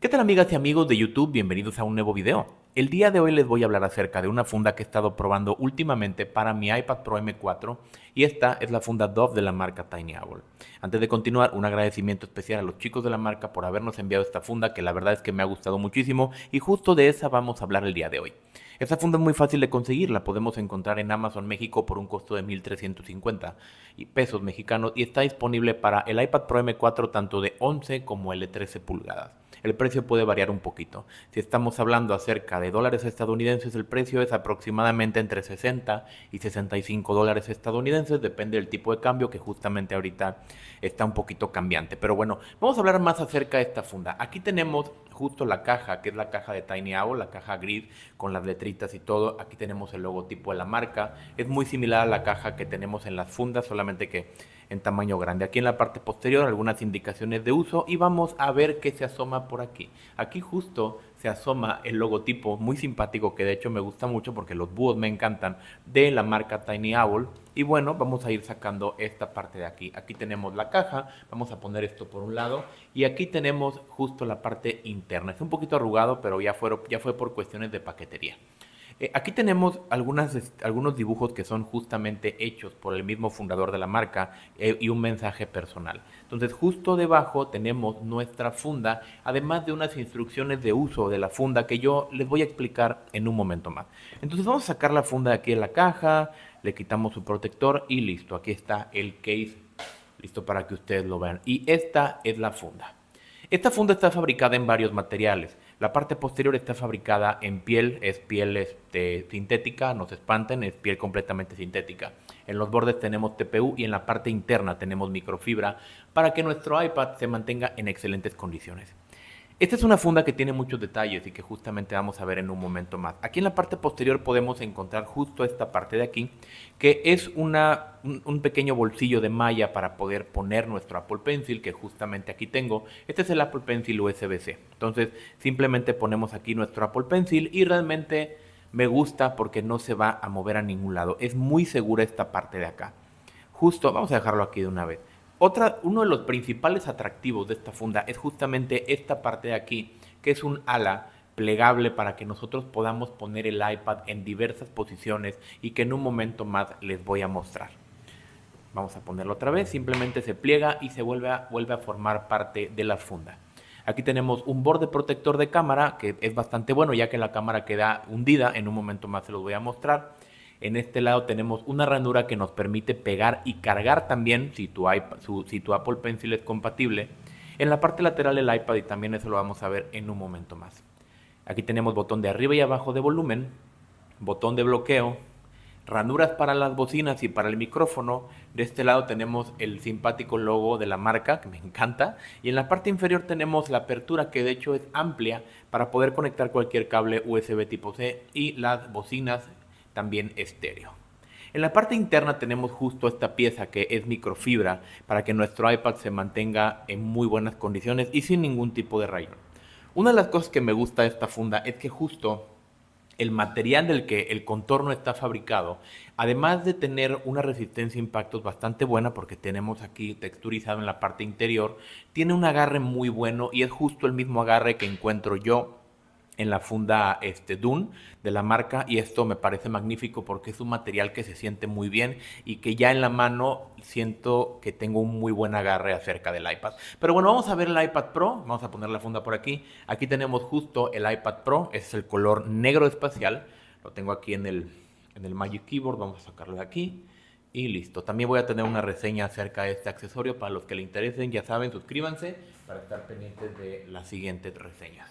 ¿Qué tal amigas y amigos de YouTube? Bienvenidos a un nuevo video. El día de hoy les voy a hablar acerca de una funda que he estado probando últimamente para mi iPad Pro M4 y esta es la funda Dove de la marca Tiny Owl. Antes de continuar, un agradecimiento especial a los chicos de la marca por habernos enviado esta funda que la verdad es que me ha gustado muchísimo y justo de esa vamos a hablar el día de hoy. Esta funda es muy fácil de conseguir, la podemos encontrar en Amazon México por un costo de 1.350 pesos mexicanos y está disponible para el iPad Pro M4 tanto de 11 como L13 pulgadas el precio puede variar un poquito. Si estamos hablando acerca de dólares estadounidenses, el precio es aproximadamente entre 60 y 65 dólares estadounidenses, depende del tipo de cambio que justamente ahorita está un poquito cambiante. Pero bueno, vamos a hablar más acerca de esta funda. Aquí tenemos justo la caja, que es la caja de Tiny Owl, la caja gris con las letritas y todo. Aquí tenemos el logotipo de la marca. Es muy similar a la caja que tenemos en las fundas, solamente que en tamaño grande. Aquí en la parte posterior algunas indicaciones de uso y vamos a ver qué se asoma por aquí. Aquí justo se asoma el logotipo muy simpático que de hecho me gusta mucho porque los búhos me encantan de la marca Tiny Owl. Y bueno, vamos a ir sacando esta parte de aquí. Aquí tenemos la caja, vamos a poner esto por un lado y aquí tenemos justo la parte interna. Es un poquito arrugado, pero ya, ya fue por cuestiones de paquetería. Eh, aquí tenemos algunos dibujos que son justamente hechos por el mismo fundador de la marca eh, y un mensaje personal. Entonces justo debajo tenemos nuestra funda, además de unas instrucciones de uso de la funda que yo les voy a explicar en un momento más. Entonces vamos a sacar la funda de aquí de la caja, le quitamos su protector y listo, aquí está el case listo para que ustedes lo vean. Y esta es la funda. Esta funda está fabricada en varios materiales. La parte posterior está fabricada en piel, es piel este, sintética, no se espanten, es piel completamente sintética. En los bordes tenemos TPU y en la parte interna tenemos microfibra para que nuestro iPad se mantenga en excelentes condiciones. Esta es una funda que tiene muchos detalles y que justamente vamos a ver en un momento más. Aquí en la parte posterior podemos encontrar justo esta parte de aquí, que es una, un, un, pequeño bolsillo de malla para poder poner nuestro Apple Pencil, que justamente aquí tengo. Este es el Apple Pencil USB-C. Entonces simplemente ponemos aquí nuestro Apple Pencil y realmente me gusta porque no se va a mover a ningún lado. Es muy segura esta parte de acá. Justo, vamos a dejarlo aquí de una vez uno de los principales atractivos de esta funda es justamente esta parte de aquí, que es un ala plegable para que nosotros podamos poner el iPad en diversas posiciones y que en un momento más les voy a mostrar. Vamos a ponerlo otra vez, simplemente se pliega y se vuelve a, vuelve a formar parte de la funda. Aquí tenemos un borde protector de cámara que es bastante bueno ya que la cámara queda hundida, en un momento más se los voy a mostrar. En este lado tenemos una ranura que nos permite pegar y cargar también si tu, Apple Pencil es compatible. En la parte lateral el iPad y también eso lo vamos a ver en un momento más. Aquí tenemos botón de arriba y abajo de volumen, botón de bloqueo, ranuras para las bocinas y para el micrófono. De este lado tenemos el simpático logo de la marca, que me encanta. Y en la parte inferior tenemos la apertura, que de hecho es amplia, para poder conectar cualquier cable USB tipo C y las bocinas también estéreo. En la parte interna tenemos justo esta pieza que es microfibra para que nuestro iPad se mantenga en muy buenas condiciones y sin ningún tipo de rayón. Una de las cosas que me gusta de esta funda es que justo el material del que el contorno está fabricado, además de tener una resistencia a impactos bastante buena, porque tenemos aquí texturizado en la parte interior, tiene un agarre muy bueno y es justo el mismo agarre que encuentro yo en la funda este, Dune de la marca y esto me parece magnífico porque es un material que se siente muy bien y que ya en la mano siento que tengo un muy buen agarre acerca del iPad. Pero bueno, vamos a ver el iPad Pro, vamos a poner la funda por aquí. Aquí tenemos justo el iPad Pro, es el color negro espacial, lo tengo aquí en el, en el Magic Keyboard, vamos a sacarlo de aquí. Y listo. También voy a tener una reseña acerca de este accesorio. Para los que le interesen, ya saben, suscríbanse para estar pendientes de las siguientes reseñas.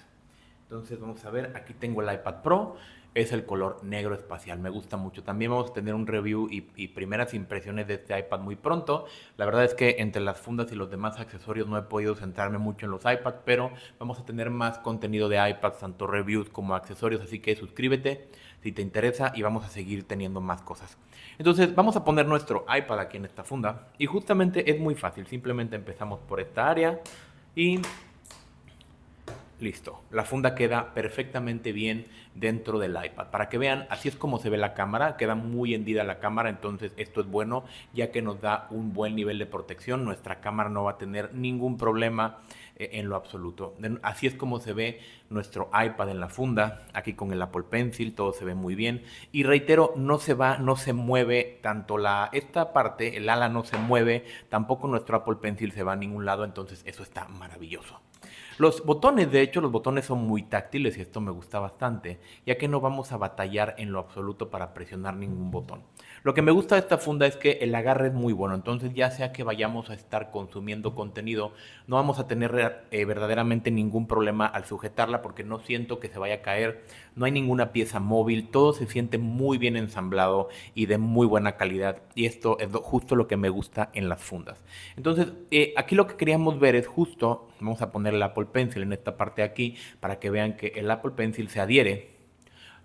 Entonces vamos a ver, aquí tengo el iPad Pro, es el color negro espacial, me gusta mucho. También vamos a tener un review y, primeras impresiones de este iPad muy pronto. La verdad es que entre las fundas y los demás accesorios no he podido centrarme mucho en los iPads, pero vamos a tener más contenido de iPads, tanto reviews como accesorios, así que suscríbete si te interesa y vamos a seguir teniendo más cosas. Entonces vamos a poner nuestro iPad aquí en esta funda y justamente es muy fácil, simplemente empezamos por esta área y Listo, la funda queda perfectamente bien dentro del iPad. Para que vean, así es como se ve la cámara, queda muy hendida la cámara, entonces esto es bueno ya que nos da un buen nivel de protección, nuestra cámara no va a tener ningún problema eh, en lo absoluto. Así es como se ve nuestro iPad en la funda, aquí con el Apple Pencil, todo se ve muy bien. Y reitero, no se va, no se mueve tanto la, esta parte, el ala no se mueve, tampoco nuestro Apple Pencil se va a ningún lado, entonces eso está maravilloso. Los botones, de hecho, los botones son muy táctiles y esto me gusta bastante, ya que no vamos a batallar en lo absoluto para presionar ningún botón. Lo que me gusta de esta funda es que el agarre es muy bueno, entonces ya sea que vayamos a estar consumiendo contenido, no vamos a tener eh, verdaderamente ningún problema al sujetarla porque no siento que se vaya a caer, no hay ninguna pieza móvil, todo se siente muy bien ensamblado y de muy buena calidad y esto es justo lo que me gusta en las fundas. Entonces, eh, aquí lo que queríamos ver es justo, vamos a poner el Apple Pencil en esta parte de aquí para que vean que el Apple Pencil se adhiere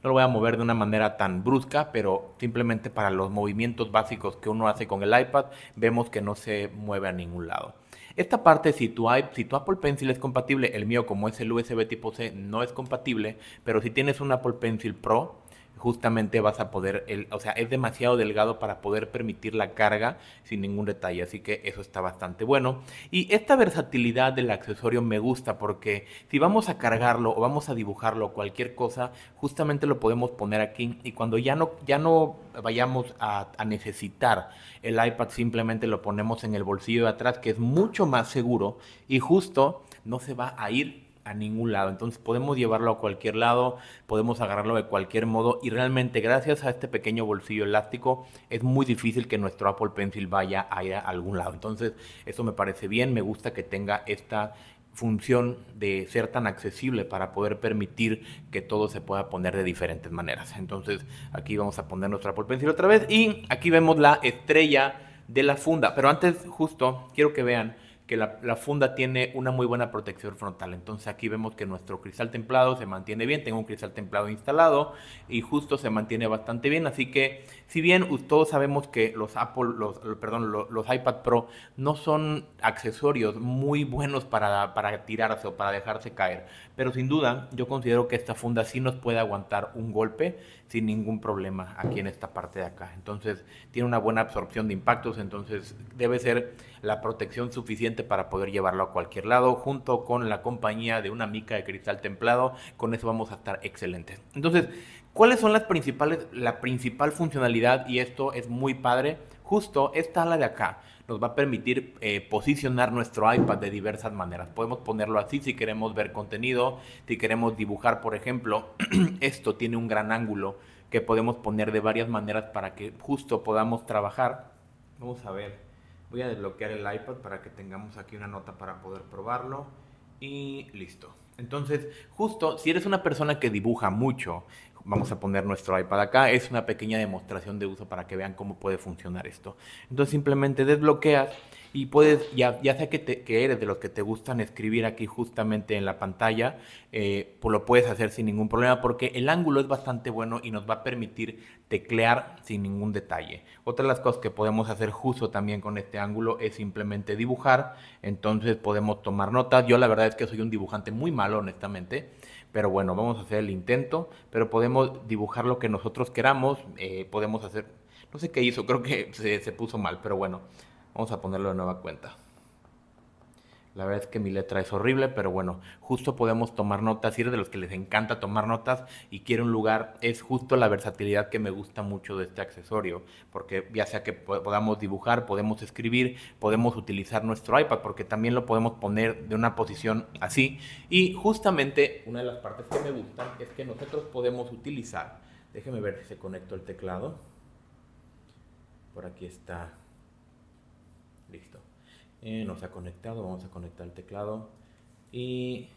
no lo voy a mover de una manera tan brusca, pero simplemente para los movimientos básicos que uno hace con el iPad, vemos que no se mueve a ningún lado. Esta parte, si tu, Apple Pencil es compatible, el mío como es el USB tipo C no es compatible, pero si tienes un Apple Pencil Pro, justamente vas a poder, el, o sea, es demasiado delgado para poder permitir la carga sin ningún detalle, así que eso está bastante bueno. Y esta versatilidad del accesorio me gusta porque si vamos a cargarlo o vamos a dibujarlo, o cualquier cosa, justamente lo podemos poner aquí y cuando ya no, ya no vayamos a, a necesitar el iPad, simplemente lo ponemos en el bolsillo de atrás, que es mucho más seguro y justo no se va a ir a ningún lado. Entonces podemos llevarlo a cualquier lado, podemos agarrarlo de cualquier modo y realmente gracias a este pequeño bolsillo elástico es muy difícil que nuestro Apple Pencil vaya a ir a algún lado. Entonces eso me parece bien, me gusta que tenga esta función de ser tan accesible para poder permitir que todo se pueda poner de diferentes maneras. Entonces aquí vamos a poner nuestro Apple Pencil otra vez y aquí vemos la estrella de la funda. Pero antes justo quiero que vean que la, funda tiene una muy buena protección frontal. Entonces aquí vemos que nuestro cristal templado se mantiene bien, tengo un cristal templado instalado y justo se mantiene bastante bien. Así que si bien todos sabemos que los Apple, perdón, los, iPad Pro no son accesorios muy buenos para, para tirarse o para dejarse caer, pero sin duda yo considero que esta funda sí nos puede aguantar un golpe sin ningún problema aquí en esta parte de acá. Entonces tiene una buena absorción de impactos, entonces debe ser la protección suficiente para poder llevarlo a cualquier lado, junto con la compañía de una mica de cristal templado. Con eso vamos a estar excelentes. Entonces, ¿cuáles son las principales, la principal funcionalidad? Y esto es muy padre. Justo esta ala de acá nos va a permitir eh, posicionar nuestro iPad de diversas maneras. Podemos ponerlo así si queremos ver contenido, si queremos dibujar, por ejemplo, esto tiene un gran ángulo que podemos poner de varias maneras para que justo podamos trabajar. Vamos a ver. Voy a desbloquear el iPad para que tengamos aquí una nota para poder probarlo y listo. Entonces, justo si eres una persona que dibuja mucho, vamos a poner nuestro iPad acá, es una pequeña demostración de uso para que vean cómo puede funcionar esto. Entonces simplemente desbloqueas y puedes, ya, ya sea que, te, que, eres de los que te gustan escribir aquí justamente en la pantalla, eh, pues lo puedes hacer sin ningún problema porque el ángulo es bastante bueno y nos va a permitir teclear sin ningún detalle. Otra de las cosas que podemos hacer justo también con este ángulo es simplemente dibujar, entonces podemos tomar notas. Yo la verdad es que soy un dibujante muy malo, honestamente, pero bueno, vamos a hacer el intento, pero podemos dibujar lo que nosotros queramos, eh, podemos hacer, no sé qué hizo, creo que se puso mal, pero bueno, Vamos a ponerlo de nueva cuenta. La verdad es que mi letra es horrible, pero bueno, justo podemos tomar notas. Si de los que les encanta tomar notas y quiere un lugar, es justo la versatilidad que me gusta mucho de este accesorio, porque ya sea que podamos dibujar, podemos escribir, podemos utilizar nuestro iPad, porque también lo podemos poner de una posición así. Y justamente una de las partes que me gustan es que nosotros podemos utilizar. Déjeme ver si se conectó el teclado. Por aquí está nos ha conectado, vamos a conectar el teclado y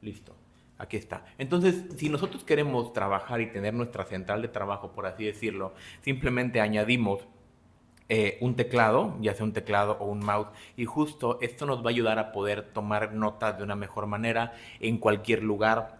listo. Aquí está. Entonces, si nosotros queremos trabajar y tener nuestra central de trabajo, por así decirlo, simplemente añadimos eh, un teclado, ya sea un teclado o un mouse, y justo esto nos va a ayudar a poder tomar notas de una mejor manera en cualquier lugar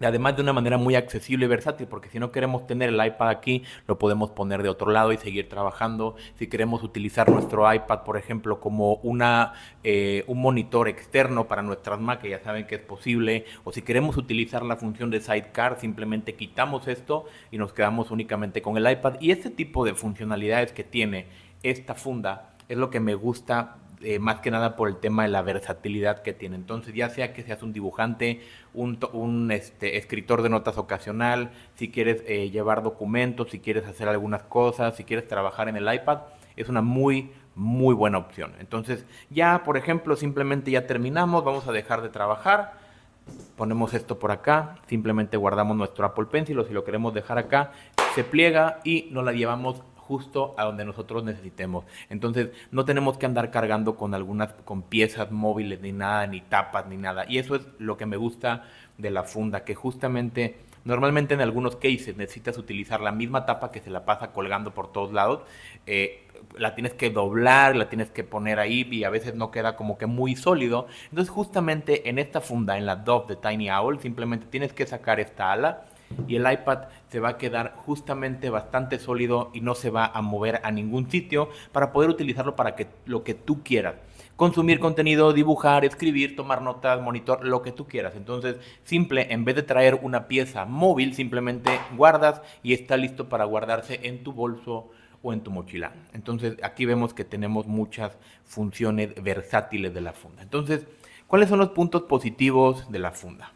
Además de una manera muy accesible y versátil, porque si no queremos tener el iPad aquí, lo podemos poner de otro lado y seguir trabajando. Si queremos utilizar nuestro iPad, por ejemplo, como una, eh, un monitor externo para nuestras Mac, ya saben que es posible, o si queremos utilizar la función de Sidecar, simplemente quitamos esto y nos quedamos únicamente con el iPad. Y este tipo de funcionalidades que tiene esta funda es lo que me gusta eh, más que nada por el tema de la versatilidad que tiene. Entonces, ya sea que seas un dibujante, un, este, escritor de notas ocasional, si quieres eh, llevar documentos, si quieres hacer algunas cosas, si quieres trabajar en el iPad, es una muy, muy buena opción. Entonces, ya, por ejemplo, simplemente ya terminamos, vamos a dejar de trabajar. Ponemos esto por acá, simplemente guardamos nuestro Apple Pencil si lo queremos dejar acá, se pliega y nos la llevamos justo a donde nosotros necesitemos. Entonces, no tenemos que andar cargando con algunas, con piezas móviles, ni nada, ni tapas, ni nada. Y eso es lo que me gusta de la funda, que justamente, normalmente en algunos cases necesitas utilizar la misma tapa que se la pasa colgando por todos lados. Eh, la tienes que doblar, la tienes que poner ahí y a veces no queda como que muy sólido. Entonces justamente en esta funda, en la Dove de Tiny Owl, simplemente tienes que sacar esta ala, y el iPad se va a quedar justamente bastante sólido y no se va a mover a ningún sitio para poder utilizarlo para que lo que tú quieras. Consumir contenido, dibujar, escribir, tomar notas, monitor, lo que tú quieras. Entonces, simple, en vez de traer una pieza móvil, simplemente guardas y está listo para guardarse en tu bolso o en tu mochila. Entonces, aquí vemos que tenemos muchas funciones versátiles de la funda. Entonces, ¿cuáles son los puntos positivos de la funda?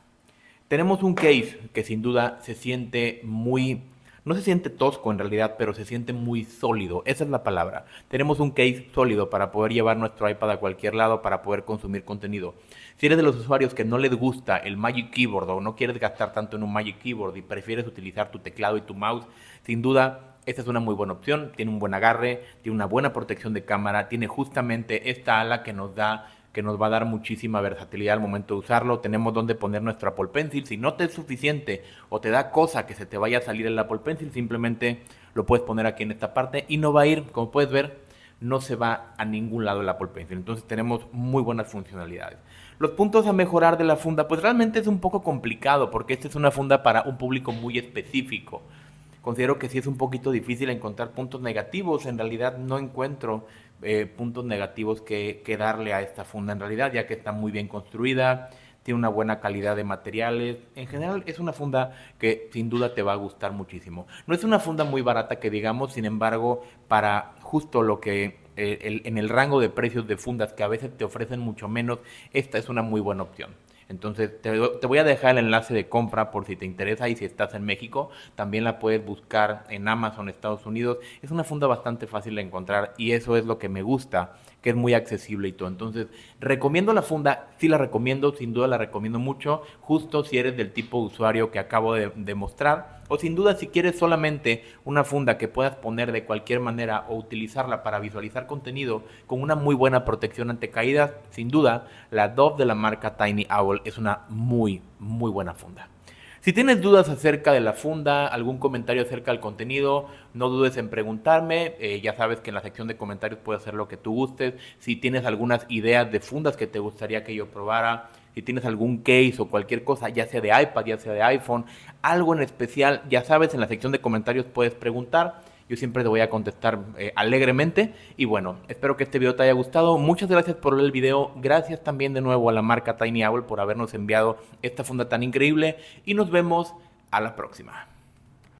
Tenemos un case que sin duda se siente muy, no se siente tosco en realidad, pero se siente muy sólido. Esa es la palabra. Tenemos un case sólido para poder llevar nuestro iPad a cualquier lado, para poder consumir contenido. Si eres de los usuarios que no les gusta el Magic Keyboard o no quieres gastar tanto en un Magic Keyboard y prefieres utilizar tu teclado y tu mouse, sin duda esta es una muy buena opción, tiene un buen agarre, tiene una buena protección de cámara, tiene justamente esta ala que nos da que nos va a dar muchísima versatilidad al momento de usarlo. Tenemos donde poner nuestra Apple Pencil. Si no te es suficiente o te da cosa que se te vaya a salir el Apple Pencil, simplemente lo puedes poner aquí en esta parte y no va a ir, como puedes ver, no se va a ningún lado el Apple Pencil. Entonces tenemos muy buenas funcionalidades. Los puntos a mejorar de la funda, pues realmente es un poco complicado porque esta es una funda para un público muy específico. Considero que si es un poquito difícil encontrar puntos negativos. En realidad no encuentro eh, puntos negativos que, darle a esta funda en realidad, ya que está muy bien construida, tiene una buena calidad de materiales. En general es una funda que sin duda te va a gustar muchísimo. No es una funda muy barata que digamos, sin embargo, para justo lo que eh, en el rango de precios de fundas que a veces te ofrecen mucho menos, esta es una muy buena opción. Entonces, te, voy a dejar el enlace de compra por si te interesa y si estás en México. También la puedes buscar en Amazon, Estados Unidos. Es una funda bastante fácil de encontrar y eso es lo que me gusta que es muy accesible y todo. Entonces, recomiendo la funda, sí la recomiendo, sin duda la recomiendo mucho, justo si eres del tipo de usuario que acabo de, de mostrar, o sin duda si quieres solamente una funda que puedas poner de cualquier manera o utilizarla para visualizar contenido con una muy buena protección ante caídas, sin duda la Dove de la marca Tiny Owl es una muy, muy buena funda. Si tienes dudas acerca de la funda, algún comentario acerca del contenido, no dudes en preguntarme. Eh, ya sabes que en la sección de comentarios puedes hacer lo que tú gustes. Si tienes algunas ideas de fundas que te gustaría que yo probara, si tienes algún case o cualquier cosa, ya sea de iPad, ya sea de iPhone, algo en especial, ya sabes, en la sección de comentarios puedes preguntar yo siempre te voy a contestar eh, alegremente. Y bueno, espero que este video te haya gustado. Muchas gracias por ver el video. Gracias también de nuevo a la marca Tiny Owl por habernos enviado esta funda tan increíble. Y nos vemos a la próxima.